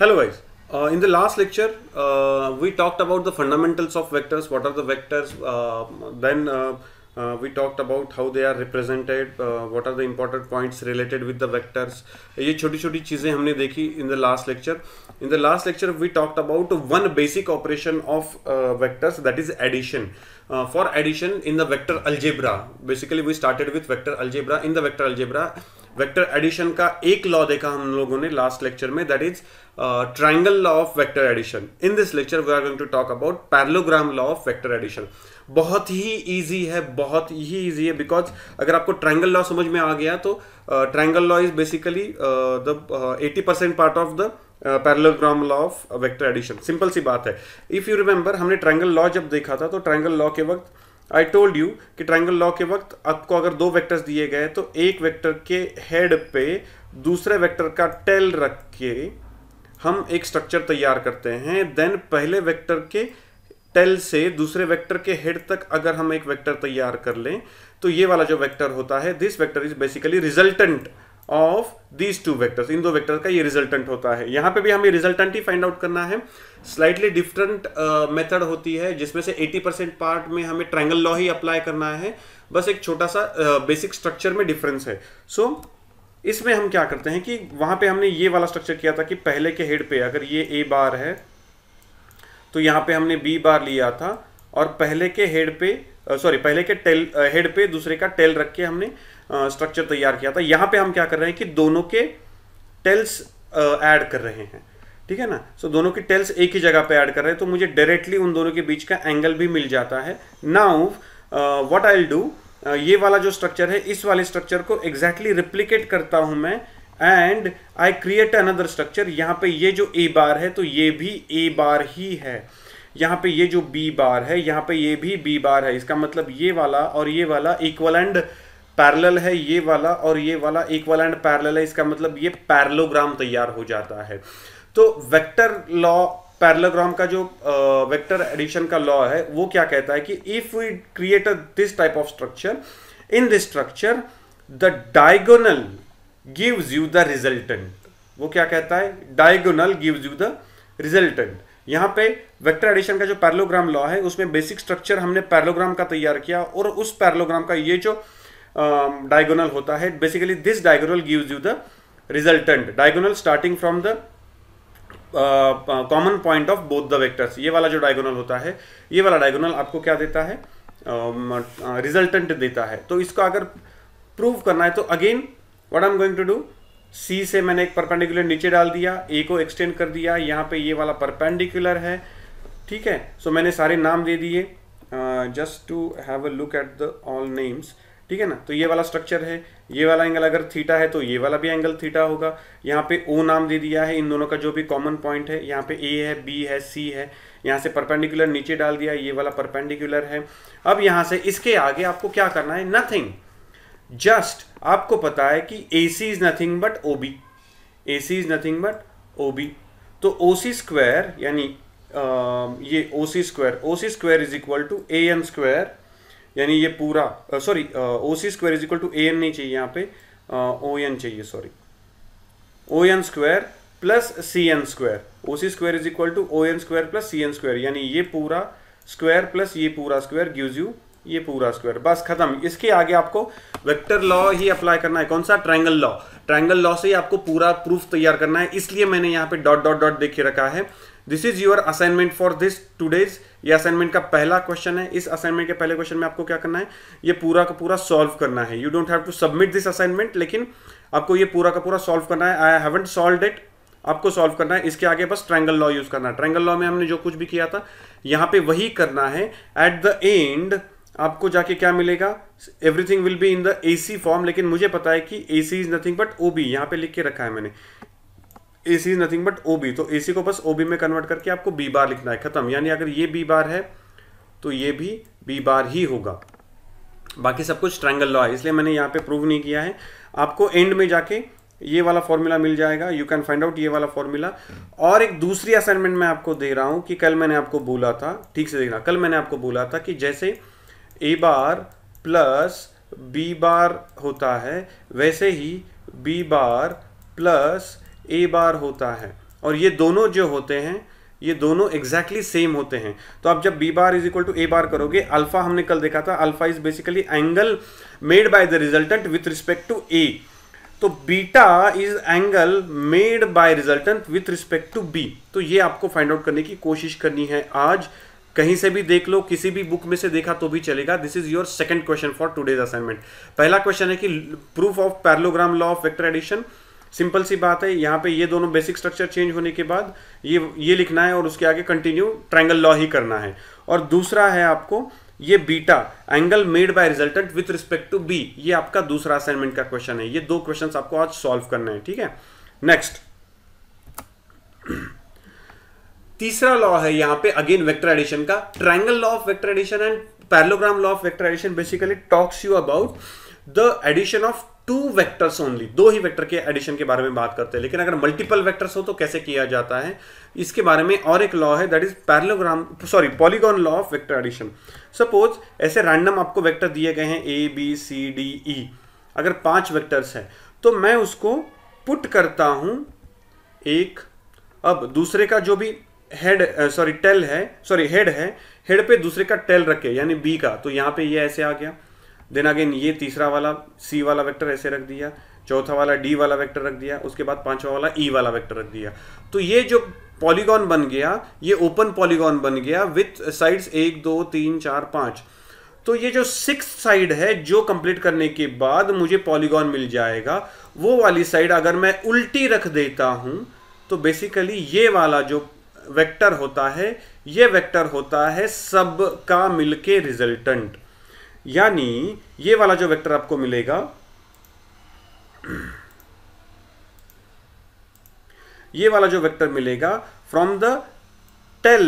Hello guys, uh, in the last lecture uh, we talked about the fundamentals of vectors, what are the vectors, uh, then we talked about how they are represented, what are the important points related with the vectors. ये छोटी छोटी चीज़ें हमने देखी in the last lecture. In the last lecture we talked about one basic operation of vectors that is addition. Uh, for addition in the vector algebra basically we started with vector algebra in the vector algebra vector addition का एक law देखा हम लोगों ने last lecture में that is uh, triangle law of vector addition. In this lecture, we are going to talk about parallelogram law of vector addition. बहुत ही easy है बहुत ही इजी है बिकॉज अगर आपको ट्रायंगल लॉ समझ में आ गया तो triangle law is basically the eighty percent part of the parallelogram law of vector addition simple सी बात है इफ़ यू रिमेंबर हमने ट्रायंगल लॉ जब देखा था तो ट्रायंगल लॉ के वक्त आई टोल्ड यू कि ट्रायंगल लॉ के वक्त आपको अगर दो वैक्टर्स दिए गए तो एक वैक्टर के हेड पे दूसरे वैक्टर का टेल रख के हम एक स्ट्रक्चर तैयार करते हैं देन पहले वेक्टर के टेल से दूसरे वेक्टर के हेड तक अगर हम एक वेक्टर तैयार कर लें तो ये वाला जो वेक्टर होता है this vector is basically resultant of these two vectors इन दो वेक्टर का ये रिजल्टेंट होता है यहाँ पे भी हमें रिजल्टेंट ही फाइंड आउट करना है स्लाइटली डिफरेंट मेथड होती है जिसमें से 80 परसेंट पार्ट में हमें ट्रायंगल लॉ ही अप्लाई करना है बस एक छोटा सा बेसिक uh, स्ट्रक्चर में डिफरेंस है सो so, इसमें हम क्या करते हैं कि वहां पे हमने ये वाला स्ट्रक्चर किया था कि पहले के हेड पे अगर ये ए बार है तो यहां पे हमने बी बार लिया था और पहले के हेड पे सॉरी पहले के टेल हेड पे दूसरे का टेल रख के हमने स्ट्रक्चर तैयार किया था यहां पे हम क्या कर रहे हैं कि दोनों के टेल्स ऐड कर रहे हैं ठीक है ना सो so, दोनों की टेल्स एक ही जगह पे ऐड कर रहे हैं तो मुझे डायरेक्टली उन दोनों के बीच का एंगल भी मिल जाता है नाउ व्हाट आई डू ये वाला जो स्ट्रक्चर है इस वाले स्ट्रक्चर को एग्जैक्टली exactly रिप्लीकेट करता हूं मैं and I create another structure यहाँ पे ये जो ए बार है तो ये भी ए बार ही है यहाँ पे ये जो बी बार है यहाँ पे ये भी बी बार है इसका मतलब ये वाला और ये वाला इक्वल एंड पैरल है ये वाला और ये वाला इक्वल एंड पैरल है इसका मतलब ये पैरलोग्राम तैयार हो जाता है तो वेक्टर लॉ पैरलोग्राम का जो वेक्टर एडिशन का लॉ है वो क्या कहता है कि if we create this type of structure in this structure the diagonal gives you the resultant वो क्या कहता है diagonal gives you the resultant यहाँ पे वेक्टर एडिशन का जो पैरलोग्राम लॉ है उसमें बेसिक स्ट्रक्चर हमने पैरलोग्राम का तैयार किया और उस पैरलोग्राम का ये जो डायगोनल uh, होता है basically this diagonal gives you the resultant diagonal starting from the common point of both the vectors ये वाला जो डायगोनल होता है ये वाला डायगोनल आपको क्या देता है रिजल्टेंट uh, देता है तो इसको अगर प्रूव करना है तो again what I am going to do see से मैंने एक परपेंडिकुलर नीचे डाल दिया ए को एक्सटेंड कर दिया यहाँ पे ये वाला परपेंडिकुलर है ठीक है सो so, मैंने सारे नाम दे दिए just to have a look at the all names ठीक है ना तो ये वाला स्ट्रक्चर है ये वाला एंगल अगर थीटा है तो ये वाला भी एंगल थीटा होगा यहाँ पे ओ नाम दे दिया है इन दोनों का जो भी कॉमन पॉइंट है यहाँ पे ए है बी है सी है यहाँ से परपेंडिकुलर नीचे डाल दिया ये वाला परपेंडिकुलर है अब यहाँ से इसके आगे आपको क्या करना है नथिंग जस्ट आपको पता है कि A C is nothing but O B A C is nothing but O B तो ओ सी स्क्वायर यानी ये O C square O C square is equal to A M square यानी ये पूरा sorry O C square is equal to A N नहीं चाहिए यहाँ पे ओ एन चाहिए sorry O N square plus C N square O C square is equal to O N square plus C N square यानी ये पूरा square plus ये पूरा स्क्वायर गिव्स यू ये पूरा स्क्वायर बस खत्म इसके आगे आपको वेक्टर लॉ ही अप्लाई करना है कौन सा ट्रायंगल लॉ ट्रायंगल लॉ से ही आपको पूरा प्रूफ तैयार करना है इसलिए मैंने यहाँ पे डॉट डॉट डॉट देखे रखा है this is your assignment for this today's ये असाइनमेंट का पहला क्वेश्चन है इस असाइनमेंट के पहले क्वेश्चन में आपको क्या करना है ये पूरा का पूरा सॉल्व करना है you don't have to submit this assignment लेकिन आपको ये पूरा का पूरा सॉल्व करना है आई हैवेंट सॉल्व इट आपको सॉल्व करना है इसके आगे बस ट्रैंगल लॉ यूज करना है ट्रैंगल लॉ में हमने जो कुछ भी किया था यहाँ पे वही करना है एट द एंड आपको जाके क्या मिलेगा everything will be in the A C form लेकिन मुझे पता है कि A C is nothing but O B यहाँ पे लिख के रखा है मैंने A C is nothing but O B तो ए सी को बस ओ बी में कन्वर्ट करके आपको बी बार लिखना है खत्म यानी अगर ये बी बार है तो ये भी बी बार ही होगा बाकी सब कुछ ट्रायंगल लॉ है इसलिए मैंने यहाँ पे प्रूव नहीं किया है आपको एंड में जाके ये वाला फॉर्मूला मिल जाएगा यू कैन फाइंड आउट ये वाला फॉर्मूला और एक दूसरी असाइनमेंट मैं आपको दे रहा हूँ कि कल मैंने आपको बोला था ठीक से देखना कल मैंने आपको बोला था कि जैसे ए बार प्लस बी बार होता है वैसे ही बी बार प्लस ए बार होता है और ये दोनों जो होते हैं ये दोनों एग्जैक्टली exactly सेम होते हैं तो आप जब B bar is equal to A bar करोगे अल्फा हमने कल देखा था alpha is basically angle made by the resultant with respect to A तो beta is angle made by resultant with respect to B तो ये आपको फाइंड आउट करने की कोशिश करनी है आज कहीं से भी देख लो किसी भी बुक में से देखा तो भी चलेगा this is your second question for today's assignment पहला क्वेश्चन है कि proof of parallelogram law of vector addition simple सी बात है यहाँ पे ये दोनों बेसिक स्ट्रक्चर चेंज होने के बाद ये ये लिखना है और उसके आगे कंटिन्यू ट्रायंगल लॉ ही करना है और दूसरा है आपको ये beta angle made by resultant with respect to B ये आपका दूसरा असाइनमेंट का क्वेश्चन है ये दो क्वेश्चन आपको आज सॉल्व करना है ठीक है नेक्स्ट तीसरा लॉ है यहाँ पे अगेन वेक्टर एडिशन का triangle law of vector addition and parallelogram law of vector addition basically talks you about the addition of two vectors only दो ही वेक्टर के एडिशन के बारे में बात करते हैं लेकिन अगर मल्टीपल वेक्टर्स हो तो कैसे किया जाता है इसके बारे में और एक लॉ है that is parallelogram sorry polygon law of vector addition suppose ऐसे रैंडम आपको वेक्टर दिए गए हैं A B C D E अगर पांच वेक्टर्स हैं तो मैं उसको पुट करता हूं एक अब दूसरे का जो भी हेड सॉरी टेल है सॉरी हेड है हेड पे दूसरे का टेल रखे यानी बी का तो यहां पे ये ऐसे आ गया देन अगेन ये तीसरा वाला सी वाला वेक्टर ऐसे रख दिया चौथा वाला डी वाला वेक्टर रख दिया उसके बाद पांचवा वाला ई e वाला वेक्टर रख दिया तो ये जो पॉलीगॉन बन गया ये ओपन पॉलीगॉन बन गया विथ साइड्स एक दो तीन चार पाँच तो ये जो सिक्स साइड है जो कंप्लीट करने के बाद मुझे पॉलीगॉन मिल जाएगा वो वाली साइड अगर मैं उल्टी रख देता हूँ तो बेसिकली ये वाला जो वेक्टर होता है ये वेक्टर होता है सब का मिलके रिजल्टेंट यानी ये वाला जो वेक्टर आपको मिलेगा ये वाला जो वेक्टर मिलेगा from the tail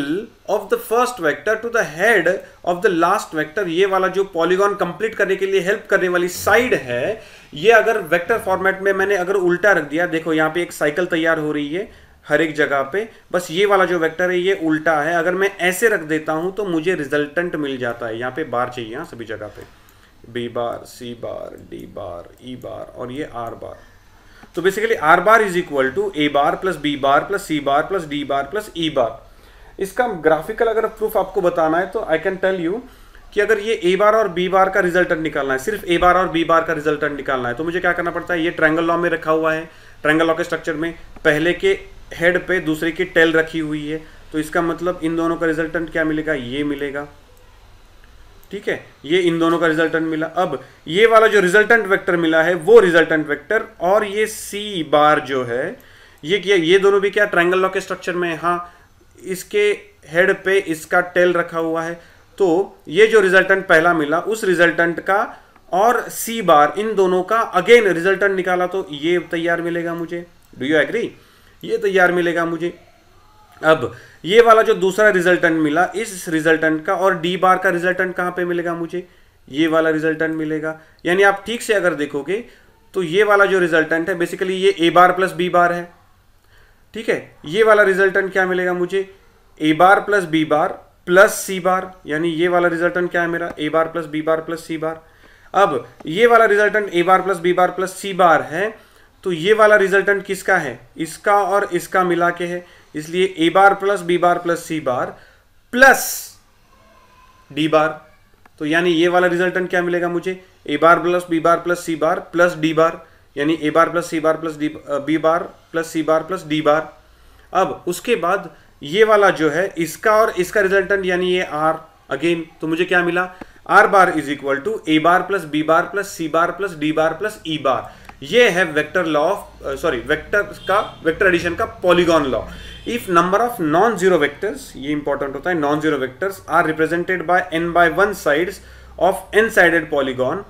of the first vector to the head of the last vector ये वाला जो पॉलीगॉन कंप्लीट करने के लिए हेल्प करने वाली साइड है ये अगर वेक्टर फॉर्मेट में मैंने अगर उल्टा रख दिया देखो यहां पे एक साइकिल तैयार हो रही है हर एक जगह पे बस ये वाला जो वेक्टर है ये उल्टा है अगर मैं ऐसे रख देता हूँ तो मुझे रिजल्टेंट मिल जाता है यहाँ पे बार चाहिए हाँ सभी जगह पे बी बार सी बार डी बार ई बार और ये आर बार तो basically R bar is equal to A bar plus B bar plus C bar plus D bar plus E bar इसका ग्राफिकल अगर प्रूफ आपको बताना है तो आई कैन टेल यू कि अगर ये ए बार और बी बार का रिजल्टेंट निकालना है सिर्फ ए बार और बी बार का रिजल्टेंट निकालना है तो मुझे क्या करना पड़ता है ये ट्रैंगल लॉ में रखा हुआ है ट्रैंगल लॉ के स्ट्रक्चर में पहले के हेड पे दूसरे की टेल रखी हुई है तो इसका मतलब इन दोनों का रिजल्टेंट क्या मिलेगा ये मिलेगा ठीक है ये इन दोनों का रिजल्टेंट मिला अब ये वाला जो रिजल्टेंट वेक्टर मिला है वो रिजल्टेंट वेक्टर और ये सी बार जो है ये क्या ये दोनों भी क्या ट्रायंगल लॉ के स्ट्रक्चर में हाँ इसके हेड पे इसका टेल रखा हुआ है तो ये जो रिजल्टेंट पहला मिला उस रिजल्टेंट का और सी बार इन दोनों का अगेन रिजल्टेंट निकाला तो ये तैयार मिलेगा मुझे डू यू एग्री ये तैयार मिलेगा मुझे अब ये वाला जो दूसरा रिजल्टेंट मिला इस रिजल्टेंट का और डी बार का रिजल्टेंट कहाँ पे मिलेगा मुझे ये वाला रिजल्टेंट मिलेगा यानी आप ठीक से अगर देखोगे तो ये वाला जो रिजल्टेंट है बेसिकली ये ए बार प्लस बी बार है ठीक है ये वाला रिजल्टेंट क्या मिलेगा मुझे A bar plus B bar plus C bar यानी ये वाला रिजल्टेंट क्या है मेरा A bar plus B bar plus C bar अब ये वाला रिजल्टेंट ए bar plus B bar plus C bar है तो ये वाला रिजल्टेंट किसका है इसका और इसका मिला के है इसलिए A bar plus B bar plus C bar plus D bar तो यानी ये वाला रिजल्टेंट क्या मिलेगा मुझे A bar plus B bar plus C bar plus D bar यानी A bar plus C bar plus D B bar plus C bar plus D bar अब उसके बाद ये वाला जो है इसका और इसका रिजल्टेंट यानी ये आर अगेन तो मुझे क्या मिला R bar is equal to A bar plus B bar plus C bar plus D bar plus E bar ये है vector law of sorry vector का वेक्टर एडिशन का polygon law if number of non zero vectors ये important होता है non zero vectors are represented by N by one sides of N sided polygon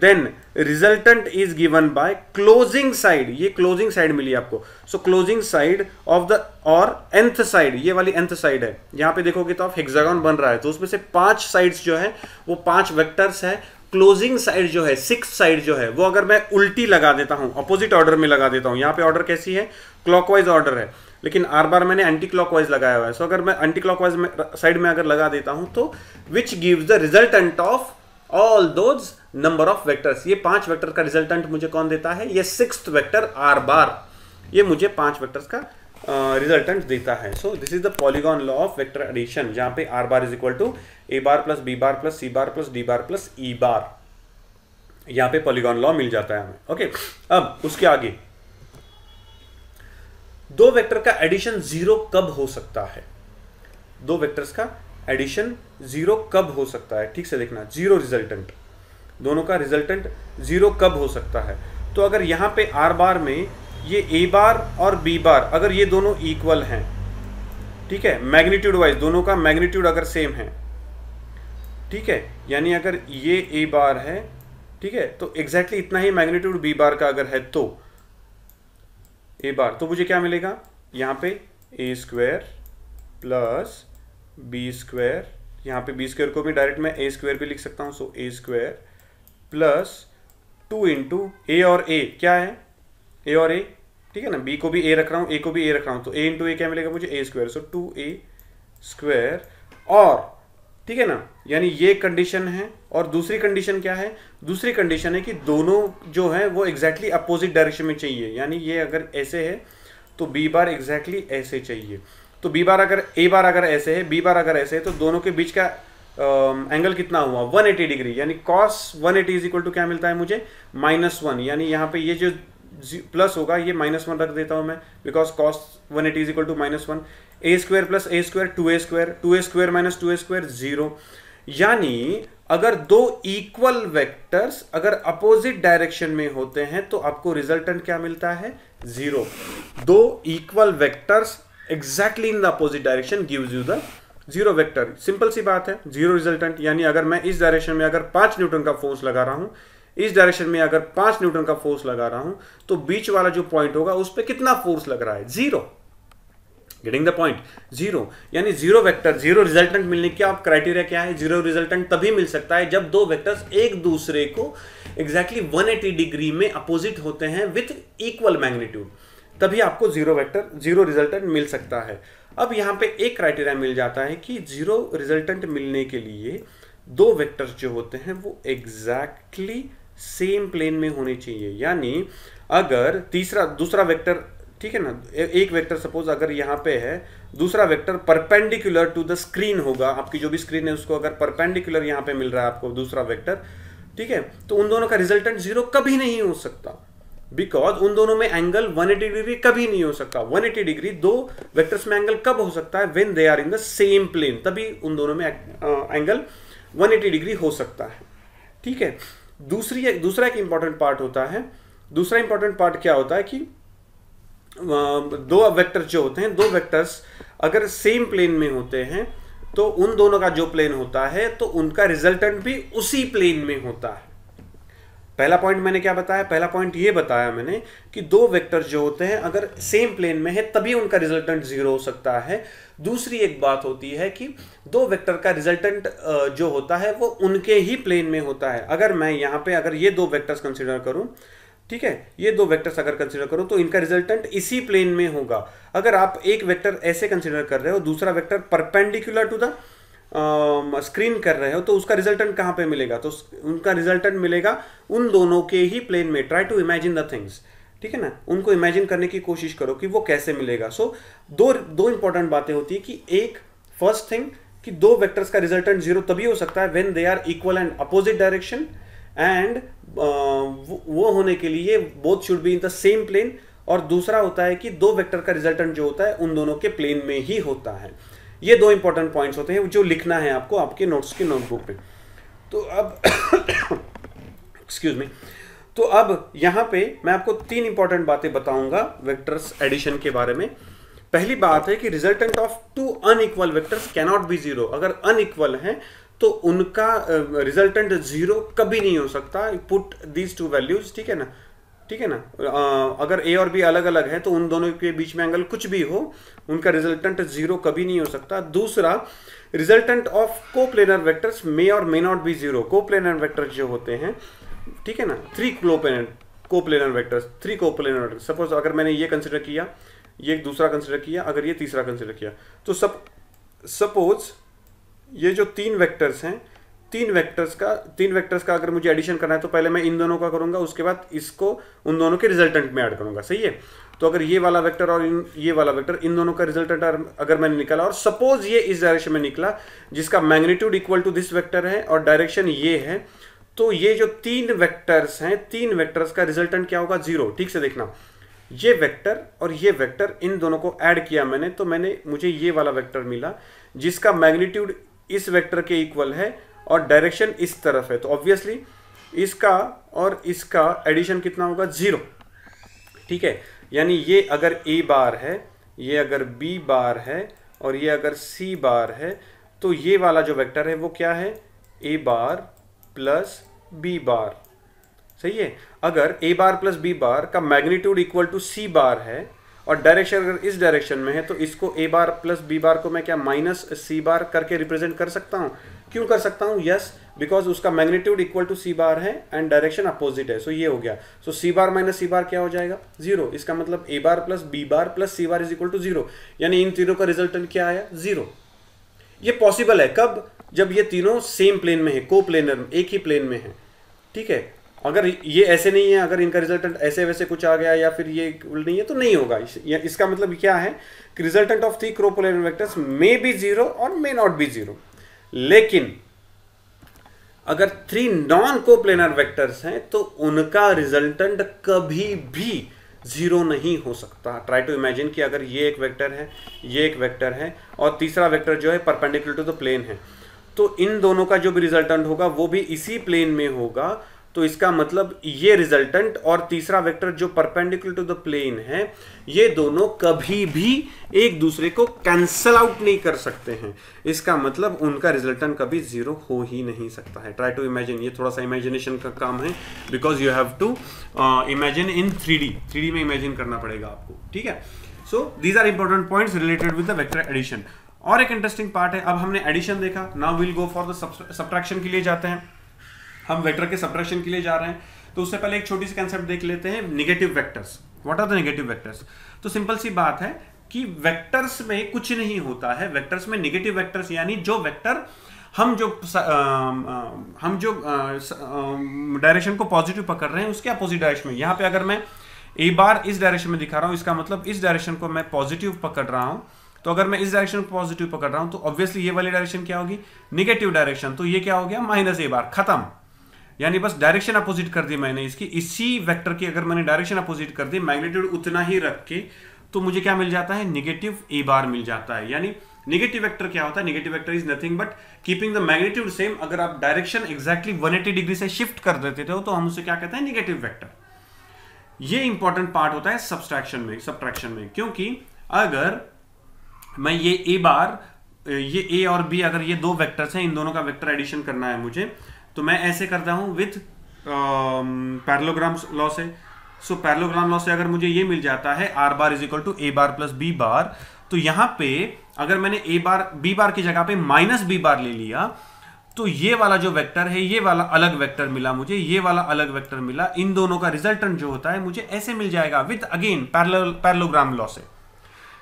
then resultant is given by closing side ये closing side मिली आपको so closing side of the और nth side ये वाली nth side है यहां पे देखोगे तो आप हेक्सागन बन रहा है तो उसमें से पांच साइड्स जो है वो पांच वेक्टर्स है क्लोजिंग साइड जो है सिक्स साइड जो है वो अगर मैं उल्टी लगा देता हूं अपोजिट ऑर्डर में लगा देता हूं यहां पे ऑर्डर कैसी है क्लॉकवाइज ऑर्डर है लेकिन आर बार मैंने एंटी क्लॉकवाइज लगाया हुआ है सो अगर मैं एंटी क्लॉकवाइज साइड में अगर लगा देता हूं तो which give the resultant of all those number of vectors ये पांच वैक्टर का रिजल्टेंट मुझे कौन देता है ये सिक्स वैक्टर आर बार ये मुझे पांच वेक्टर्स का रिजल्टेंट uh, देता है so this is the polygon law of vector addition जहां पे R bar is equal to A bar plus B bar plus C bar plus D bar plus E bar यहां पे polygon law मिल जाता है हमें okay okay, अब उसके आगे दो वेक्टर का एडिशन जीरो कब हो सकता है दो वेक्टर्स का एडिशन जीरो कब हो सकता है ठीक से देखना जीरो रिजल्टेंट दोनों का रिजल्टेंट जीरो कब हो सकता है तो अगर यहां पे आर बार में ये ए बार और बी बार अगर ये दोनों इक्वल हैं ठीक है मैग्नीट्यूड वाइज दोनों का मैग्नीट्यूड अगर सेम है ठीक है यानी अगर ये ए बार है ठीक है तो एग्जैक्टली exactly इतना ही मैग्नीट्यूड बी बार का अगर है तो ए बार तो मुझे क्या मिलेगा यहाँ पे A square plus B square यहाँ पे बी स्क्वायर को भी डायरेक्ट मैं ए स्क्वायर भी लिख सकता हूँ so A square plus two into A और ए क्या है ए और ए ठीक है ना बी को भी ए रख रहा हूँ ए को भी ए रख रहा हूँ तो ए इंटू ए क्या मिलेगा मुझे A square so two A square और ठीक है ना यानी ये कंडीशन है और दूसरी कंडीशन क्या है दूसरी कंडीशन है कि दोनों जो है वो एग्जैक्टली अपोजिट डायरेक्शन में चाहिए यानी ये अगर ऐसे है तो बी बार एग्जैक्टली ऐसे चाहिए तो बी बार अगर ए बार अगर ऐसे है बी बार अगर ऐसे है तो दोनों के बीच का एंगल uh, कितना हुआ 180 डिग्री यानी कॉस 180 इज इक्वल टू क्या मिलता है मुझे माइनस वन यानी यहाँ पे ये जो प्लस होगा ये माइनस वन रख देता हूं मैं because cos one eighty is equal to minus one A square plus A square two A square two A square minus two A square zero यानी अगर दो इक्वल वेक्टर्स अगर अपोजिट डायरेक्शन में होते हैं तो आपको रिजल्टेंट क्या मिलता है जीरो दो equal vectors exactly in the opposite direction gives you the zero vector simple सी बात है जीरो रिजल्टेंट यानी अगर मैं इस डायरेक्शन में अगर पांच न्यूटन का फोर्स लगा रहा हूं इस डायरेक्शन में अगर पांच न्यूटन का फोर्स लगा रहा हूं तो बीच वाला जो पॉइंट होगा उस पर कितना फोर्स लग रहा है zero getting the point zero यानी जीरो वेक्टर जीरो रिजल्टेंट मिलने की आप क्राइटेरिया क्या है जीरो रिजल्टेंट तभी मिल सकता है जब दो वेक्टर्स एक दूसरे को एग्जैक्टली exactly 180 डिग्री में अपोजिट होते हैं विथ इक्वल मैग्नीट्यूड तभी आपको जीरो वेक्टर जीरो रिजल्टेंट मिल सकता है अब यहाँ पे एक क्राइटेरिया मिल जाता है कि जीरो रिजल्टेंट मिलने के लिए दो वेक्टर्स जो होते हैं वो एग्जैक्टली exactly सेम प्लेन में होने चाहिए यानी अगर तीसरा दूसरा वेक्टर ठीक है ना एक वेक्टर सपोज अगर यहाँ पे है दूसरा vector perpendicular to the screen होगा आपकी जो भी स्क्रीन है उसको अगर परपेंडिकुलर यहाँ पे मिल रहा है आपको दूसरा वेक्टर ठीक है तो उन दोनों का रिजल्टेंट जीरो कभी नहीं हो सकता बिकॉज उन दोनों में एंगल 180 डिग्री कभी नहीं हो सकता 180 डिग्री दो वेक्टर्स में एंगल कब हो सकता है when they are in the same plane तभी उन दोनों में एंगल 180 डिग्री हो सकता है ठीक है दूसरी एक दूसरा एक इंपॉर्टेंट पार्ट होता है दूसरा इंपॉर्टेंट पार्ट क्या होता है कि दो वेक्टर जो होते हैं दो वेक्टर्स अगर सेम प्लेन में होते हैं तो उन दोनों का जो प्लेन होता है तो उनका रिजल्टेंट भी उसी प्लेन में होता है पहला पॉइंट मैंने क्या बताया पहला पॉइंट ये बताया मैंने कि दो वेक्टर जो होते हैं अगर सेम प्लेन में है तभी उनका रिजल्टेंट जीरो हो सकता है दूसरी एक बात होती है कि दो वेक्टर का रिजल्टेंट जो होता है वो उनके ही प्लेन में होता है अगर मैं यहाँ पे अगर ये दो वेक्टर्स कंसिडर करूँ ठीक है ये दो वेक्टर्स अगर कंसिडर करूँ तो इनका रिजल्टेंट इसी प्लेन में होगा अगर आप एक वैक्टर ऐसे कंसिडर कर रहे हो दूसरा vector perpendicular to the screen कर रहे हो तो उसका रिजल्टेंट कहाँ पे मिलेगा तो उनका रिजल्टेंट मिलेगा उन दोनों के ही प्लेन में try to imagine the things ठीक है ना उनको इमेजिन करने की कोशिश करो कि वो कैसे मिलेगा सो so, दो दो इंपॉर्टेंट बातें होती है कि एक फर्स्ट थिंग कि दो वेक्टर्स का रिजल्टेंट जीरो तभी हो सकता है when they are equal and opposite direction and वो होने के लिए both should be in the same plane और दूसरा होता है कि दो वेक्टर का रिजल्टेंट जो होता है उन दोनों के प्लेन में ही होता है ये दो इंपॉर्टेंट पॉइंट्स होते हैं जो लिखना है आपको आपके नोट्स के नोटबुक पे तो अब एक्सक्यूज मी तो अब यहां पे मैं आपको तीन इंपॉर्टेंट बातें बताऊंगा वेक्टर्स एडिशन के बारे में पहली बात है कि resultant of two unequal vectors cannot be zero अगर अनइक्वल है तो उनका रिजल्टेंट जीरो कभी नहीं हो सकता पुट दीज टू वैल्यूज ठीक है ना ठीक है ना अगर ए और बी अलग अलग है तो उन दोनों के बीच में एंगल कुछ भी हो उनका रिजल्टेंट जीरो कभी नहीं हो सकता दूसरा resultant of coplanar vectors may और may not be zero coplanar vectors जो होते हैं ठीक है ना three coplanar coplanar vectors three coplanar suppose अगर मैंने ये कंसिडर किया ये दूसरा कंसिडर किया अगर ये तीसरा कंसिडर किया तो सब सपोज ये जो तीन वैक्टर्स हैं तीन वेक्टर्स का तीन वेक्टर्स का अगर मुझे एडिशन करना है तो पहले मैं इन दोनों का करूंगा उसके बाद इसको उन दोनों के रिजल्टेंट में ऐड करूंगा सही है तो अगर ये वाला वेक्टर और इन ये वाला वेक्टर इन दोनों का रिजल्टेंट अगर मैंने निकाला और सपोज ये इस डायरेक्शन में निकला जिसका magnitude equal to this vector है और डायरेक्शन ये है तो ये जो तीन वैक्टर्स हैं तीन वैक्टर्स का रिजल्टेंट क्या होगा जीरो ठीक से देखना ये वेक्टर और ये वेक्टर इन दोनों को ऐड किया मैंने तो मैंने मुझे ये वाला वेक्टर मिला जिसका मैग्नीट्यूड इस वेक्टर के इक्वल है और डायरेक्शन इस तरफ है तो ऑब्वियसली इसका और इसका एडिशन कितना होगा ज़ीरो ठीक है यानी ये अगर ए बार है ये अगर बी बार है और ये अगर सी बार है तो ये वाला जो वेक्टर है वो क्या है ए बार प्लस बी बार सही है अगर ए बार प्लस बी बार का magnitude equal to C bar है और डायरेक्शन अगर इस डायरेक्शन में है तो इसको ए बार प्लस बी बार को मैं क्या माइनस सी बार करके रिप्रेजेंट कर सकता हूँ क्यों कर सकता हूं यस बिकॉज उसका magnitude equal to C bar है एंड डायरेक्शन अपोजिट है सो so ये हो गया सो सी बार माइनस सी बार क्या हो जाएगा जीरो इसका मतलब ए bar plus B bar plus C bar is equal to zero यानी इन तीनों का रिजल्टेंट क्या आया जीरो ये पॉसिबल है कब जब ये तीनों सेम प्लेन में है को प्लेनर एक ही प्लेन में है ठीक है अगर ये ऐसे नहीं है अगर इनका रिजल्टेंट ऐसे वैसे कुछ आ गया या फिर ये नहीं है तो नहीं होगा इस, इसका मतलब क्या है कि resultant of three coplanar vectors may be zero और मे नॉट बी जीरो लेकिन अगर थ्री नॉन कोप्लेनर वेक्टर्स हैं तो उनका रिजल्टेंट कभी भी जीरो नहीं हो सकता ट्राई टू इमेजिन कि अगर ये एक वेक्टर है ये एक वेक्टर है और तीसरा वेक्टर जो है परपेंडिकुलर टू द प्लेन है तो इन दोनों का जो भी रिजल्टेंट होगा वो भी इसी प्लेन में होगा तो इसका मतलब ये रिजल्टेंट और तीसरा वेक्टर जो परपेंडिकुलर टू द प्लेन है ये दोनों कभी भी एक दूसरे को कैंसल आउट नहीं कर सकते हैं इसका मतलब उनका रिजल्टेंट कभी जीरो हो ही नहीं सकता है ट्राई टू इमेजिन ये थोड़ा सा इमेजिनेशन का काम है because you have to imagine in three D three D में इमेजिन करना पड़ेगा आपको ठीक है so these are important point related with the vector addition और एक इंटरेस्टिंग पार्ट है अब हमने एडिशन देखा now will go for the subtraction के लिए जाते हैं हम वेक्टर के सप्रेशन के लिए जा रहे हैं तो उससे पहले एक छोटी सी कंसेप्ट देख लेते हैं negative vectors what are the negative vectors तो सिंपल सी बात है कि वेक्टर्स में कुछ नहीं होता है वेक्टर्स में निगेटिव वेक्टर्स यानी जो वेक्टर हम जो आ, हम जो डायरेक्शन को पॉजिटिव पकड़ रहे हैं उसके अपोजिट डायरेक्शन में यहां पे अगर मैं ए बार इस डायरेक्शन में दिखा रहा हूं इसका मतलब इस डायरेक्शन को मैं पॉजिटिव पकड़ रहा हूं तो अगर मैं इस डायरेक्शन को पॉजिटिव पकड़ रहा हूं तो ऑब्वियसली ये वाली डायरेक्शन क्या होगी निगेटिव डायरेक्शन तो ये क्या हो गया माइनस ए बार खत्म यानी बस डायरेक्शन अपोजिट कर दी मैंने इसकी इसी वेक्टर की अगर मैंने डायरेक्शन अपोजिट कर दी मैग्नीट्यूड उतना ही रख के तो मुझे क्या मिल जाता है निगेटिव ए बार मिल जाता है यानी निगेटिव वेक्टर क्या होता है negative vector is nothing but keeping the magnitude same अगर आप डायरेक्शन एग्जैक्टली 180 डिग्री से शिफ्ट कर देते थे तो हम उसे क्या कहते हैं निगेटिव वैक्टर ये इंपॉर्टेंट पार्ट होता है सब्सट्रैक्शन में सब्ट्रैक्शन में क्योंकि अगर मैं ये ए बार ये ए और बी अगर ये दो वेक्टर्स हैं इन दोनों का वेक्टर एडिशन करना है मुझे तो मैं ऐसे करता हूँ विथ पैरलोग्राम लॉ से सो पैरलोग्राम लॉ से अगर मुझे ये मिल जाता है R bar is equal to A bar plus B bar तो यहाँ पे अगर मैंने ए बार बी बार की जगह पे माइनस बी बार ले लिया तो ये वाला जो वेक्टर है ये वाला अलग वेक्टर मिला मुझे ये वाला अलग वेक्टर मिला इन दोनों का रिजल्टेंट जो होता है मुझे ऐसे मिल जाएगा विथ अगेन पैरलोग्राम लॉ से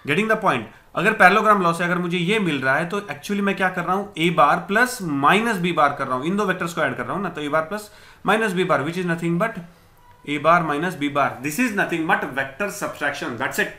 गेटिंग द पॉइंट अगर पैरलोग्राम लॉ से अगर मुझे ये मिल रहा है तो एक्चुअली मैं क्या कर रहा हूँ A bar plus minus B bar कर रहा हूं इन दो वेक्टर्स को ऐड कर रहा हूं ना तो A bar plus minus B bar which is nothing but A bar minus B bar this is nothing but vector subtraction that's it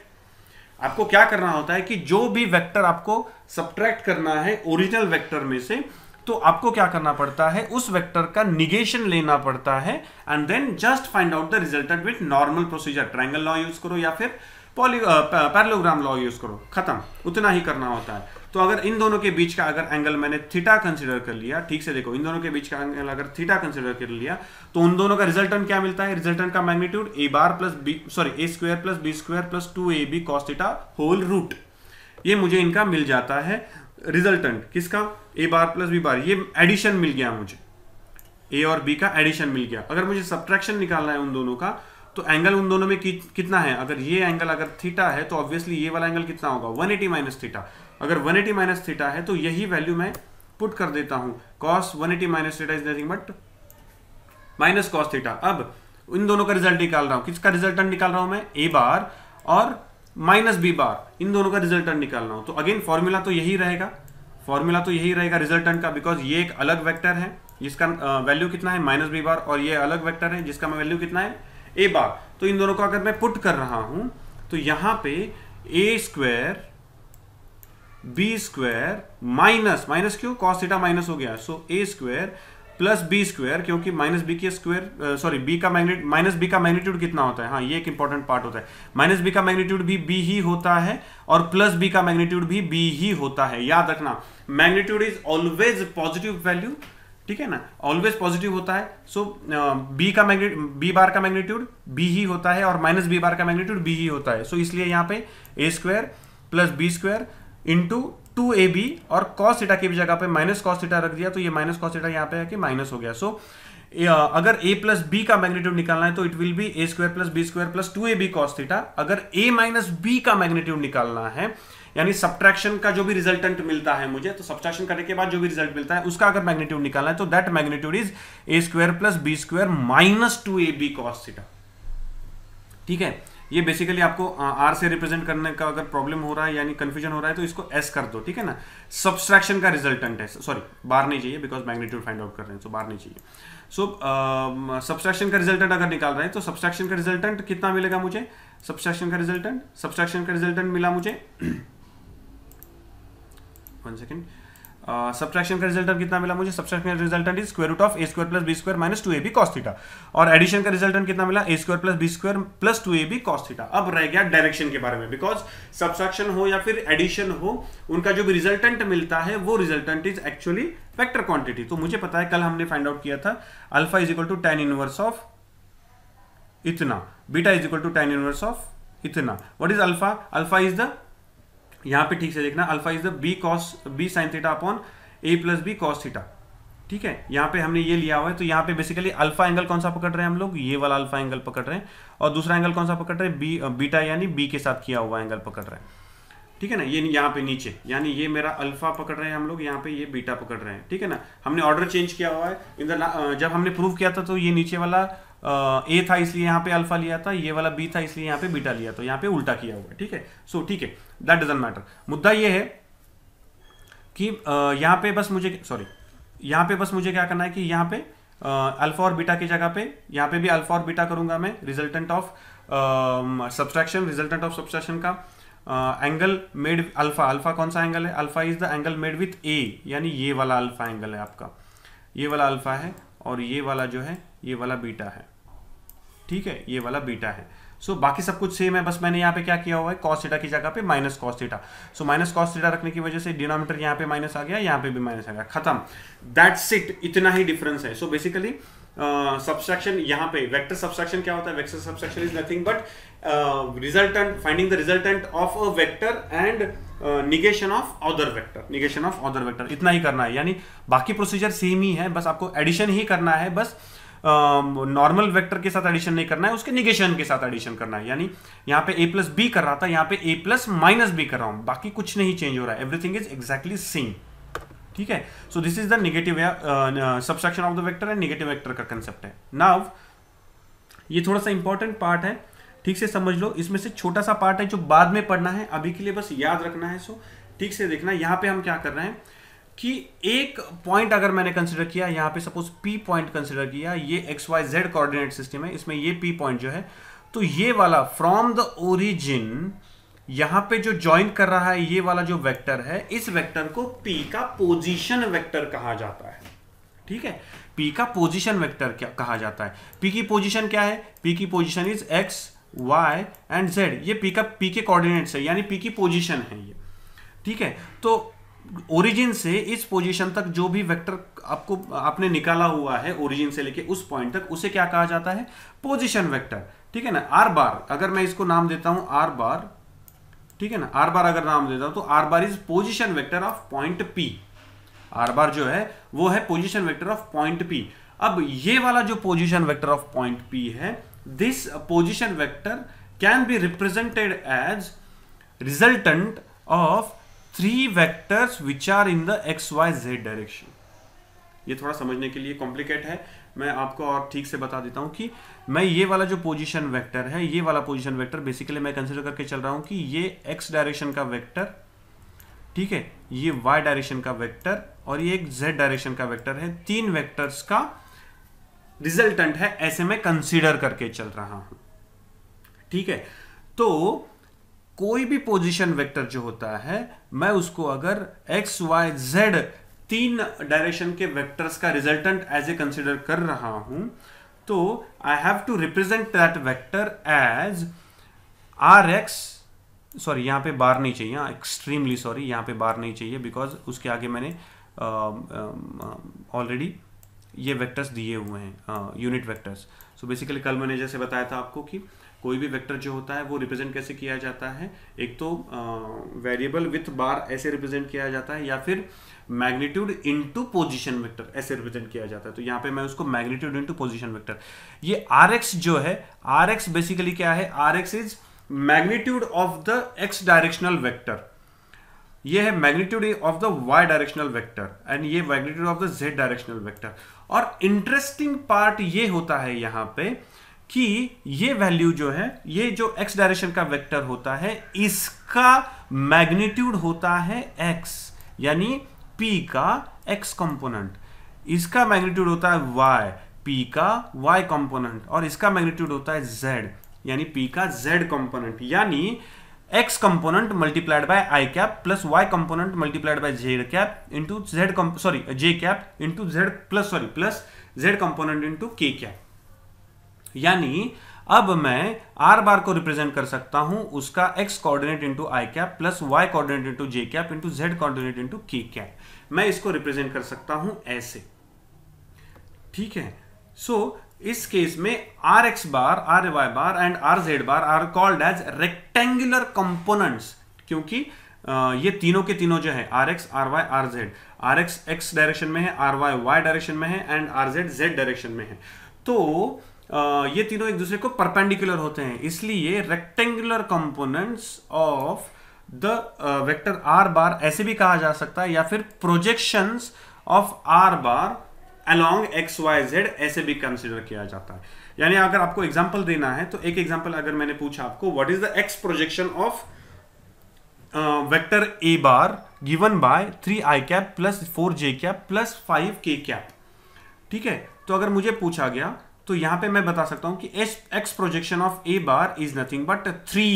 आपको क्या करना होता है कि जो भी वेक्टर आपको सब्ट्रैक्ट करना है ओरिजिनल वेक्टर में से तो आपको क्या करना पड़ता है उस वेक्टर का निगेशन लेना पड़ता है and then just find out the result with normal procedure triangle law use करो या फिर पॉली पैरलोग्राम लॉ यूज करो खत्म उतना ही करना होता है तो अगर इन दोनों के बीच का अगर एंगल मैंने थीटा कंसिडर कर लिया ठीक से देखो इन दोनों के बीच का एंगल अगर थीटा कंसिडर कर लिया तो उन दोनों का रिजल्टन क्या मिलता है रिजल्टन का magnitude A bar plus B sorry A square plus B square plus two A B cos theta whole root ये मुझे इनका मिल जाता है रिजल्टेंट किसका ए बार प्लस बी बार ये एडिशन मिल गया मुझे ए और बी का एडिशन मिल गया अगर मुझे सब्ट्रैक्शन निकालना है उन दोनों का तो एंगल उन दोनों में कि, कितना है अगर ये एंगल अगर थीटा है तो ऑब्वियसली ये वाला एंगल कितना होगा 180 एटी माइनस थीटा अगर 180 एटी माइनस थीटा है तो यही वैल्यू मैं पुट कर देता हूं cos 180 eighty minus theta is nothing but minus cos theta अब इन दोनों का रिजल्ट निकाल रहा हूं किसका रिजल्ट निकाल रहा हूं मैं ए बार और माइनस बी बार इन दोनों का रिजल्ट निकाल रहा हूं तो अगेन फॉर्मूला तो यही रहेगा फॉर्मूला तो यही रहेगा रिजल्ट का बिकॉज ये एक अलग वैक्टर है जिसका वैल्यू कितना है माइनस बी बार और ये अलग वैक्टर है जिसका वैल्यू कितना है ए बार तो इन दोनों का अगर मैं पुट कर रहा हूं तो यहां पे A square B square minus minus क्यों कॉस थीटा माइनस हो गया so A square plus B square क्योंकि माइनस बी के स्क्वायर सॉरी बी का मैग्नेट माइनस बी का मैग्नीट्यूड कितना होता है हाँ ये एक इंपॉर्टेंट पार्ट होता है माइनस बी का मैग्नीट्यूड भी बी ही होता है और प्लस बी का मैग्नीट्यूड भी बी ही होता है याद रखना magnitude is always positive value ठीक है ना ऑलवेज पॉजिटिव होता है सो बी uh, का मैग्नेट बी बार का मैग्नीट्यूड बी ही होता है और माइनस बी बार का मैग्नीट्यूड बी ही होता है सो so, इसलिए यहाँ पे A square plus B square into two A B और कॉस थीटा की जगह पे माइनस कॉस थीटा रख दिया तो ये माइनस कॉस थीटा यहाँ पे आके माइनस हो गया सो so, uh, अगर ए प्लस बी का मैग्नीट्यूड निकालना है तो it will be A square plus B square plus two A B cos theta अगर ए माइनस बी का मैग्नीट्यूड निकालना है यानी सब्ट्रैक्शन का जो भी रिजल्टेंट मिलता है मुझे तो सब्ट्रैक्शन करने के बाद जो भी रिजल्ट मिलता है उसका अगर मैग्नीट्यूड निकालना है तो that magnitude is A square plus B square minus two A B cos theta ठीक है ये बेसिकली आपको आर से रिप्रेजेंट करने का अगर प्रॉब्लम हो रहा है यानी कंफ्यूजन हो रहा है तो इसको एस कर दो ठीक है ना सब्सट्रैक्शन का रिजल्टेंट है सॉरी बार नहीं चाहिए बिकॉज मैग्नीट्यूड फाइंड आउट कर रहे हैं सो बार नहीं चाहिए सो सब्सट्रैक्शन um, का रिजल्टेंट अगर निकाल रहे हैं तो सब्सट्रैक्शन का रिजल्टेंट कितना मिलेगा मुझे सब्सट्रैक्शन का रिजल्टेंट सब्सट्रैक्शन का रिजल्टेंट मिला मुझे वन सेकेंड सब्ट्रैक्शन का रिजल्ट कितना मिला मुझे सब्ट्रैक्शन का resultant is square root of A square plus B square minus two A B cos theta और एडिशन का रिजल्टेंट कितना मिला A square plus B square plus two A B cos theta अब रह गया डायरेक्शन के बारे में बिकॉज सब्सट्रैक्शन हो या फिर एडिशन हो उनका जो भी रिजल्टेंट मिलता है वो resultant is actually vector quantity तो मुझे पता है कल हमने फाइंड आउट किया था alpha is equal to tan inverse of इतना beta is equal to tan inverse of इतना what is alpha alpha is the यहाँ पे ठीक से देखना alpha is the B cos B sine theta upon A plus B cos theta ठीक है यहाँ पे हमने ये लिया हुआ है तो यहाँ पे बेसिकली अल्फा एंगल कौन सा पकड़ रहे हैं हम लोग ये वाला अल्फा एंगल पकड़ रहे हैं और दूसरा एंगल कौन सा पकड़ रहे हैं बी बीटा यानी बी के साथ किया हुआ एंगल पकड़ रहे हैं ठीक है ना ये यहाँ पे नीचे यानी ये मेरा अल्फा पकड़ रहे हैं हम लोग यहाँ पे ये बीटा पकड़ रहे हैं ठीक है ना हमने ऑर्डर चेंज किया हुआ है इन द जब हमने प्रूव किया था तो ये नीचे वाला ए था इसलिए यहाँ पे अल्फा लिया था ये वाला बी था इसलिए यहाँ पे बीटा लिया तो यहाँ पे उल्टा किया हुआ ठीक है सो ठीक है दैट डजेंट मैटर मुद्दा ये है कि यहाँ पे बस मुझे सॉरी यहाँ पे बस मुझे क्या करना है कि यहाँ पे अल्फा और बीटा की जगह पे यहाँ पे भी अल्फा और बीटा करूंगा मैं resultant of subtraction resultant of subtraction का एंगल मेड अल्फा अल्फा कौन सा एंगल है alpha is the angle made with A यानी ये वाला अल्फा एंगल है आपका ये वाला अल्फा है और ये वाला जो है ये वाला बीटा है ठीक है ये वाला बीटा है सो so, बाकी सब कुछ सेम है बस मैंने यहाँ पे क्या किया हुआ है कॉस थीटा की जगह पे minus cos theta so minus cos theta रखने की वजह से डिनोमीटर यहाँ पे माइनस आ गया यहाँ पे भी माइनस आ गया खत्म दैट्स इट इतना ही डिफरेंस है सो बेसिकली सब्सट्रैक्शन यहाँ पे वेक्टर सब्सट्रैक्शन क्या होता है vector subtraction is nothing but resultant finding the resultant of a vector and negation of other vector negation of other vector इतना ही करना है यानी बाकी प्रोसीजर सेम ही है बस आपको एडिशन ही करना है बस uh, नॉर्मल वेक्टर के साथ एडिशन नहीं करना है उसके निगेशन के साथ एडिशन करना है यानी यहाँ पे ए प्लस बी कर रहा था यहाँ पे ए प्लस माइनस बी कर रहा हूं बाकी कुछ नहीं चेंज हो रहा है एवरीथिंग इज एक्जैक्टली सेम ठीक है so this is the negative subsection of the vector and negative vector का कंसेप्ट है नाव ये थोड़ा सा इंपॉर्टेंट पार्ट है ठीक से समझ लो इसमें से छोटा सा पार्ट है जो बाद में पढ़ना है अभी के लिए बस याद रखना है सो ठीक से देखना यहां पे हम क्या कर रहे हैं कि एक पॉइंट अगर मैंने कंसिडर किया यहाँ पे सपोज पी पॉइंट कंसिडर किया ये X Y Z coordinate system है इसमें ये पी पॉइंट जो है तो ये वाला फ्रॉम द ओरिजिन यहाँ पे जो ज्वाइन कर रहा है ये वाला जो वेक्टर है इस वेक्टर को पी का पोजीशन वेक्टर कहा जाता है ठीक है पी का पोजीशन वेक्टर क्या कहा जाता है पी की पोजीशन क्या है पी की position is X Y and Z ये पी का पी के कोऑर्डिनेट्स है यानी पी की पोजीशन है ये ठीक है तो ओरिजिन से इस पोजीशन तक जो भी वेक्टर आपको आपने निकाला हुआ है ओरिजिन से लेके उस पॉइंट तक उसे क्या कहा जाता है पोजीशन वेक्टर ठीक है ना आर बार अगर मैं इसको नाम देता हूं आर बार ठीक है ना आर बार अगर नाम देता हूं तो R bar is position vector of point P R bar जो है वो है position vector of point P अब ये वाला जो position vector of point P है this position vector can be represented as resultant of three vectors which are in the X Y Z direction ये थोड़ा समझने के लिए कॉम्प्लिकेट है मैं आपको और ठीक से बता देता हूं कि मैं ये वाला जो पोजिशन वैक्टर है ये वाला पोजिशन वैक्टर बेसिकली मैं कंसिडर करके चल रहा हूं कि ये एक्स डायरेक्शन का वैक्टर ठीक है ये वाई डायरेक्शन का वैक्टर और ये एक जेड डायरेक्शन का वैक्टर है तीन वैक्टर्स का रिजल्टेंट है ऐसे में कंसिडर करके चल रहा हूं ठीक है तो कोई भी पोजीशन वेक्टर जो होता है मैं उसको अगर एक्स वाई जेड तीन डायरेक्शन के वेक्टर्स का रिजल्टेंट एज ए कंसिडर कर रहा हूं तो I have to represent that vector as R X sorry यहां पे बार नहीं चाहिए एक्सट्रीमली सॉरी यहां पे बार नहीं चाहिए बिकॉज उसके आगे मैंने ऑलरेडी uh, uh, ये वेक्टर्स दिए हुए हैं यूनिट वेक्टर्स सो बेसिकली कल मैंने जैसे बताया था आपको कि uh, कोई भी वेक्टर जो होता है वो रिप्रेजेंट कैसे किया जाता है एक तो वेरिएबल विथ बार ऐसे रिप्रेजेंट किया जाता है या फिर मैग्नीट्यूड इनटू पोजीशन वेक्टर ऐसे रिप्रेजेंट किया जाता है तो यहाँ पे मैं उसको मैग्नीट्यूड इनटू पोजीशन वेक्टर ये आर जो है आर बेसिकली क्या है R is magnitude of the X directional vector ये है magnitude of the Y directional vector and ये magnitude of the Z directional vector और इंटरेस्टिंग पार्ट ये होता है यहाँ पे कि ये वैल्यू जो है ये जो एक्स डायरेक्शन का वेक्टर होता है इसका मैग्नीट्यूड होता है एक्स यानी पी का एक्स कंपोनेंट इसका मैग्नीट्यूड होता है वाई पी का वाई कंपोनेंट और इसका मैग्नीट्यूड होता है जेड यानी पी का जेड कंपोनेंट यानी X component multiplied by I cap plus Y component multiplied by Z cap into Z sorry J cap into Z plus sorry plus Z component into K cap यानी अब मैं are बार को represent कर सकता हूं उसका X coordinate into I cap plus Y coordinate into J cap into Z coordinate into K cap मैं इसको रिप्रेजेंट कर सकता हूं ऐसे ठीक है सो so, इस केस में R X bar R Y bar and R Z bar are called as rectangular components क्योंकि ये तीनों के तीनों जो है R X R Y R Z R X X direction में है आर वाई वाई डायरेक्शन में है and R Z Z direction में है तो ये तीनों एक दूसरे को परपेंडिकुलर होते हैं इसलिए rectangular components of the vector R bar ऐसे भी कहा जा सकता है या फिर projections of R bar along X Y Z ऐसे भी कंसिडर किया जाता है यानी अगर आपको एग्जाम्पल देना है तो एक एग्जाम्पल अगर मैंने पूछा आपको what is the X projection of vector A bar given by three I cap plus four J cap plus five K cap ठीक है तो अगर मुझे पूछा गया तो यहां पे मैं बता सकता हूं कि as X projection of A bar is nothing but three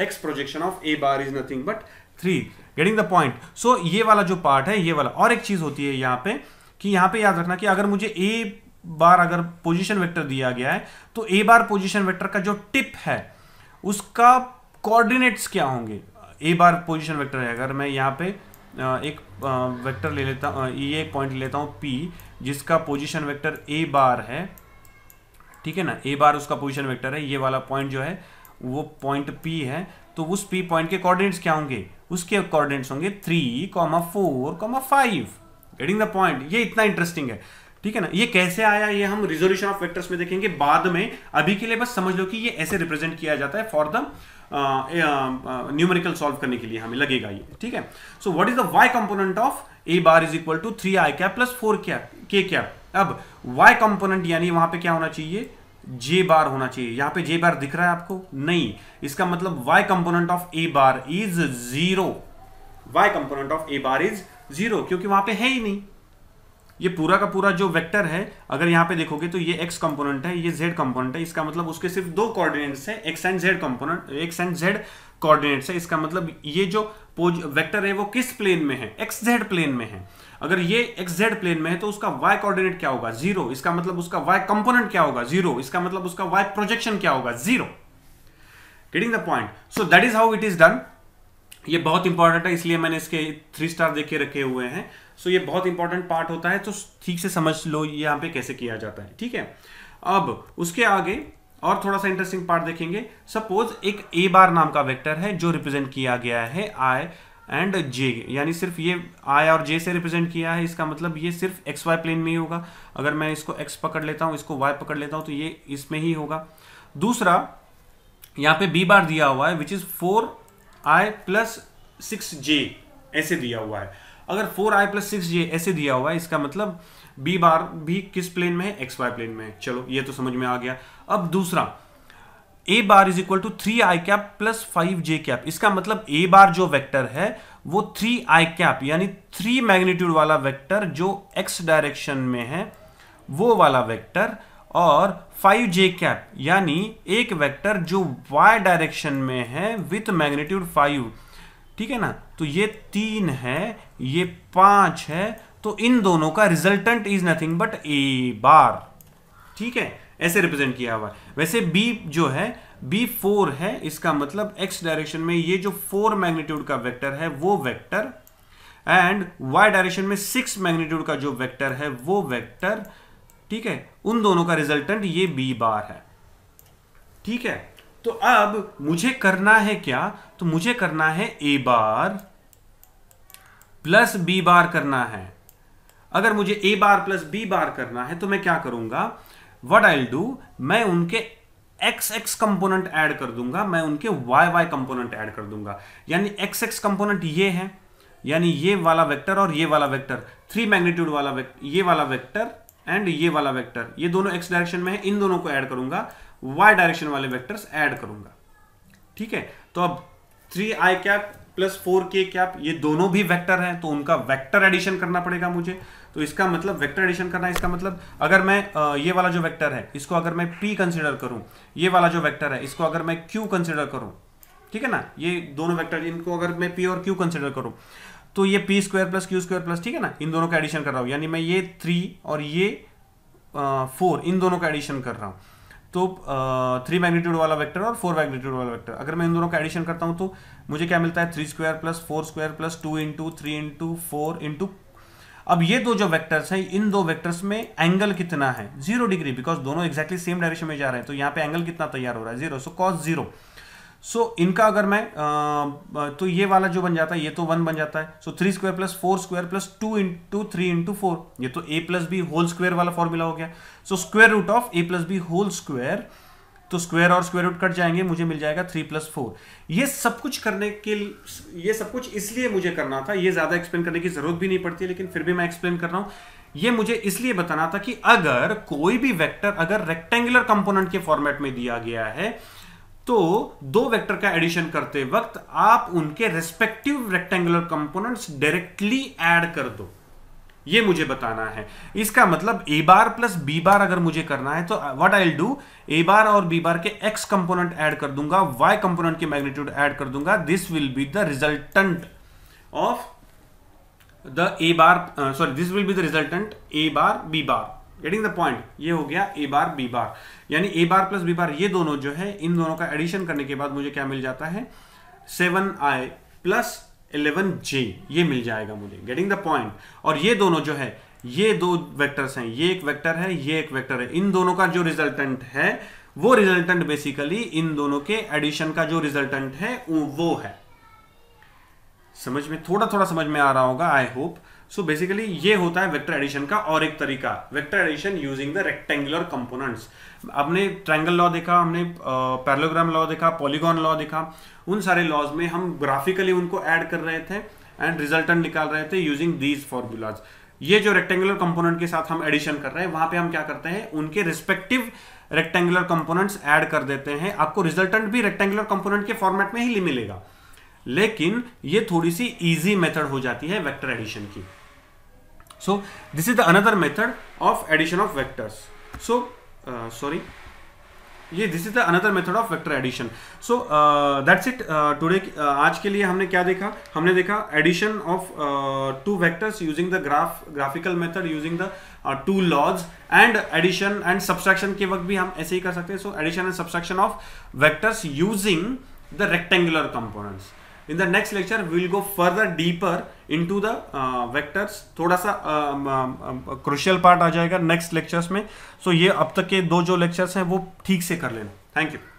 X projection of A bar is nothing but three getting the point so ये वाला जो पार्ट है ये वाला और एक चीज होती है यहां पे कि यहां पे याद रखना कि अगर मुझे ए बार अगर पोजिशन वेक्टर दिया गया है तो ए बार पोजिशन वेक्टर का जो टिप है उसका कोऑर्डिनेट्स क्या होंगे ए बार पोजिशन वेक्टर है अगर मैं यहां पर एक वेक्टर ले लेता हूँ ये एक पॉइंट ले लेता हूँ पी जिसका पोजीशन वेक्टर ए बार है ठीक है ना ए बार उसका पोजीशन वेक्टर है ये वाला पॉइंट जो है वो पॉइंट पी है तो उस पी पॉइंट के कोऑर्डिनेट्स क्या होंगे उसके कोऑर्डिनेट्स होंगे three comma four comma five getting the point ये इतना इंटरेस्टिंग है ठीक है ना ये कैसे आया ये हम रिजोल्यूशन ऑफ वेक्टर्स में देखेंगे बाद में अभी के लिए बस समझ लो कि ये ऐसे रिप्रेजेंट किया जाता है फॉर द न्यूमेरिकल सॉल्व करने के लिए हमें लगेगा ये ठीक है so what is the Y component of A bar is equal to three I cap plus four cap K cap अब वाई कंपोनेंट यानी वहां पे क्या होना चाहिए जे बार होना चाहिए यहां पे जे बार दिख रहा है आपको नहीं इसका मतलब Y component of A bar is zero Y component of A bar is zero क्योंकि वहां पे है ही नहीं ये पूरा का पूरा जो वेक्टर है अगर यहाँ पे देखोगे तो ये एक्स कंपोनेंट है ये जेड कंपोनेंट है इसका मतलब उसके सिर्फ दो कोऑर्डिनेट्स हैं x and z component x and z coordinates है इसका मतलब ये जो पोज वेक्टर है वो किस प्लेन में है एक्स जेड प्लेन में है अगर ये एक्स जेड प्लेन में है तो उसका वाई कोऑर्डिनेट क्या होगा जीरो इसका मतलब उसका वाई कंपोनेंट क्या होगा जीरो इसका मतलब उसका वाई प्रोजेक्शन क्या होगा zero getting the point so that is how it is done ये बहुत इंपॉर्टेंट है इसलिए मैंने इसके थ्री स्टार देके रखे हुए हैं सो ये बहुत इंपॉर्टेंट पार्ट होता है तो ठीक से समझ लो यहाँ पे कैसे किया जाता है ठीक है अब उसके आगे और थोड़ा सा इंटरेस्टिंग पार्ट देखेंगे सपोज एक ए बार नाम का वेक्टर है जो रिप्रेजेंट किया गया है आई एंड जे यानी सिर्फ ये आई और जे से रिप्रेजेंट किया है इसका मतलब ये सिर्फ एक्स वाई प्लेन में ही होगा अगर मैं इसको एक्स पकड़ लेता हूँ इसको वाई पकड़ लेता हूँ तो ये इसमें ही होगा दूसरा यहाँ पे बी बार दिया हुआ है which is four i plus six j ऐसे दिया हुआ है अगर four i plus six j ऐसे दिया हुआ है इसका मतलब बी बार भी किस प्लेन में है एक्स वाई प्लेन में है चलो ये तो समझ में आ गया अब दूसरा a bar is equal to three I cap plus five j cap इसका मतलब ए बार जो वेक्टर है वो थ्री आई कैप यानी थ्री मैग्नीट्यूड वाला वेक्टर जो एक्स डायरेक्शन में है वो वाला वेक्टर और फाइव जे कैप यानी एक वेक्टर जो y डायरेक्शन में है विथ मैग्नीट्यूड 5 ठीक है ना तो ये तीन है ये पांच है तो इन दोनों का resultant is nothing but A bar ठीक है ऐसे रिप्रेजेंट किया हुआ वैसे बी जो है बी फोर है इसका मतलब एक्स डायरेक्शन में ये जो फोर मैग्नीट्यूड का वेक्टर है वो वेक्टर एंड वाई डायरेक्शन में सिक्स मैग्नीट्यूड का जो वेक्टर है वो वेक्टर ठीक है उन दोनों का रिजल्टेंट ये बी बार है ठीक है तो अब मुझे करना है क्या तो मुझे करना है ए बार प्लस बी बार करना है अगर मुझे ए बार प्लस बी बार करना है तो मैं क्या करूंगा वट आई डू मैं उनके एक्स एक्स कंपोनेंट ऐड कर दूंगा मैं उनके वाई वाई कंपोनेंट ऐड कर दूंगा यानी एक्स एक्स कंपोनेंट ये है यानी ये वाला वेक्टर और ये वाला वेक्टर थ्री मैग्नीट्यूड वाला ये वाला वेक्टर एंड ये वाला वेक्टर ये दोनों एक्स डायरेक्शन में है इन दोनों को ऐड करूंगा वाई डायरेक्शन वाले वेक्टर्स ऐड करूंगा ठीक है तो अब थ्री आई cap plus four k cap ये दोनों भी वेक्टर हैं तो उनका वेक्टर एडिशन करना पड़ेगा मुझे तो इसका मतलब वेक्टर एडिशन करना इसका मतलब अगर मैं ये वाला जो वेक्टर है इसको अगर मैं पी कंसिडर करूं ये वाला जो वेक्टर है इसको अगर मैं क्यू कंसिडर करूं ठीक है ना ये दोनों वैक्टर इनको अगर मैं पी और क्यू कंसिडर करूं तो ये p square plus q square plus ठीक है ना इन दोनों का एडिशन कर रहा हूँ यानी मैं ये थ्री और ये फोर इन दोनों का एडिशन कर रहा हूँ तो थ्री मैग्नीट्यूड वाला वेक्टर और फोर मैग्नीट्यूड वाला वेक्टर अगर मैं इन दोनों का एडिशन करता हूँ तो मुझे क्या मिलता है three square plus four square plus two into three into four into अब ये दो जो वेक्टर्स हैं इन दो वेक्टर्स में एंगल कितना है जीरो डिग्री बिकॉज दोनों एक्जैक्टली सेम डायरेक्शन में जा रहे हैं तो यहाँ पे एंगल कितना तैयार हो रहा है zero so cos zero so so, इनका अगर मैं आ, तो ये वाला जो बन जाता है ये तो वन बन जाता है so three square plus four square plus two into three into four ये तो a plus b whole square वाला फॉर्मूला हो गया so square root of a plus b whole square तो स्क्वायर और स्क्वायर रूट कट जाएंगे मुझे मिल जाएगा थ्री प्लस फोर ये सब कुछ करने के ये सब कुछ इसलिए मुझे करना था ये ज़्यादा एक्सप्लेन करने की ज़रूरत भी नहीं पड़ती लेकिन फिर भी मैं एक्सप्लेन कर रहा हूँ ये मुझे इसलिए बताना था कि अगर कोई भी वेक्टर अगर रेक्टेंगुलर कंपोनेंट के फॉर्मेट में दिया गया है तो दो वेक्टर का एडिशन करते वक्त आप उनके respective rectangular components directly add कर दो ये मुझे बताना है इसका मतलब ए बार प्लस बी बार अगर मुझे करना है तो व्हाट आई डू ए बार और बी बार के एक्स कंपोनेंट ऐड कर दूंगा वाई कंपोनेंट की मैग्नीट्यूड ऐड कर दूंगा this will be the resultant of the a bar sorry this will be the resultant A bar b bar getting the point ये हो गया ए bar b बार यानी A bar plus B बार ये दोनों जो है इन दोनों का एडिशन करने के बाद मुझे क्या मिल जाता है seven i plus eleven j ये मिल जाएगा मुझे गेटिंग द पॉइंट और ये दोनों जो है ये दो वेक्टर्स हैं ये एक वेक्टर है ये एक वेक्टर है इन दोनों का जो रिजल्टेंट है वो रिजल्टेंट बेसिकली इन दोनों के एडिशन का जो रिजल्टेंट है वो है समझ में थोड़ा थोड़ा समझ में आ रहा होगा I hope so so basically ये होता है वेक्टर एडिशन का और एक तरीका vector addition using the rectangular components हमने ट्रायंगल लॉ देखा हमने पैरलोग्राम लॉ देखा पॉलीगॉन लॉ देखा उन सारे लॉज में हम ग्राफिकली उनको ऐड कर रहे थे एंड रिजल्टेंट निकाल रहे थे यूजिंग दीज फॉर्मूलाज ये जो रेक्टेंगुलर कंपोनेंट के साथ हम एडिशन कर रहे हैं वहां पे हम क्या करते हैं उनके रिस्पेक्टिव रेक्टेंगुलर कंपोनेंट्स ऐड कर देते हैं आपको रिजल्टेंट भी रेक्टेंगुलर कंपोनेंट के फॉर्मेट में ही मिलेगा लेकिन ये थोड़ी सी इजी मेथड हो जाती है वेक्टर एडिशन की so this is the another method of addition of vectors so sorry ये this is the another method of vector addition so that's it today आज के लिए हमने क्या देखा हमने देखा addition of two vectors using the graph graphical method using the two laws and addition and subtraction के वक्त भी हम ऐसे ही कर सकते हैं so addition and subtraction of vectors using the rectangular components in the next lecture will go further deeper into the द वैक्टर्स थोड़ा सा crucial uh, part um, um, um, uh, uh, आ जाएगा नेक्स्ट लेक्चर्स में सो so ये अब तक के दो जो लेक्चर्स हैं वो ठीक से कर लेना थैंक यू